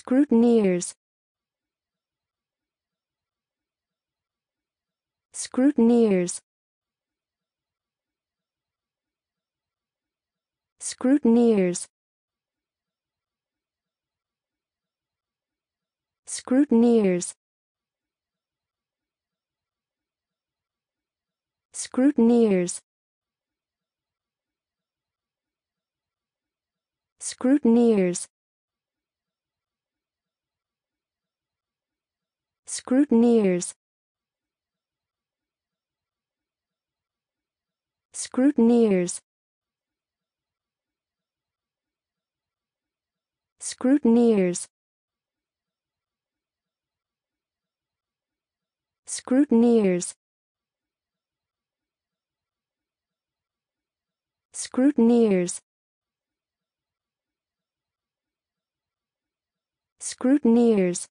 Scrutineers Scrutineers Scrutineers Scrutineers Scrutineers Scrutineers Scrutineers Scrutineers Scrutineers Scrutineers Scrutineers Scrutineers